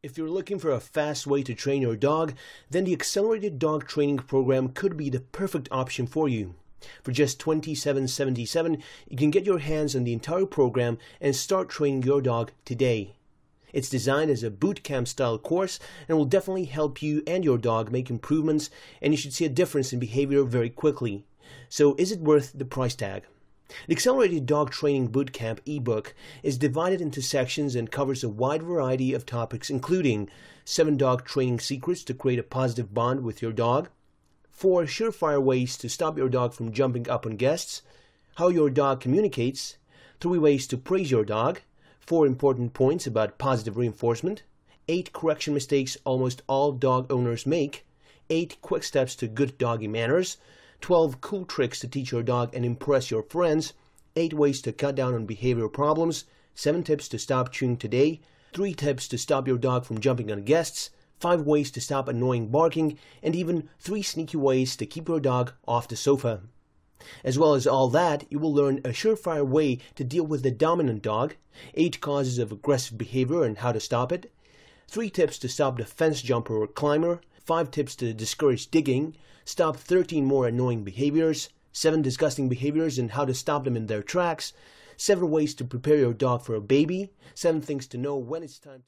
If you're looking for a fast way to train your dog, then the Accelerated Dog Training Program could be the perfect option for you. For just $27.77, you can get your hands on the entire program and start training your dog today. It's designed as a boot camp style course and will definitely help you and your dog make improvements, and you should see a difference in behavior very quickly. So, is it worth the price tag? The Accelerated Dog Training Bootcamp ebook is divided into sections and covers a wide variety of topics, including 7 dog training secrets to create a positive bond with your dog, 4 surefire ways to stop your dog from jumping up on guests, how your dog communicates, 3 ways to praise your dog, 4 important points about positive reinforcement, 8 correction mistakes almost all dog owners make, 8 quick steps to good doggy manners, 12 cool tricks to teach your dog and impress your friends, 8 ways to cut down on behavior problems, 7 tips to stop chewing today, 3 tips to stop your dog from jumping on guests, 5 ways to stop annoying barking, and even 3 sneaky ways to keep your dog off the sofa. As well as all that, you will learn a surefire way to deal with the dominant dog, 8 causes of aggressive behavior and how to stop it, 3 tips to stop the fence jumper or climber, 5 tips to discourage digging, stop 13 more annoying behaviors, 7 disgusting behaviors and how to stop them in their tracks, 7 ways to prepare your dog for a baby, 7 things to know when it's time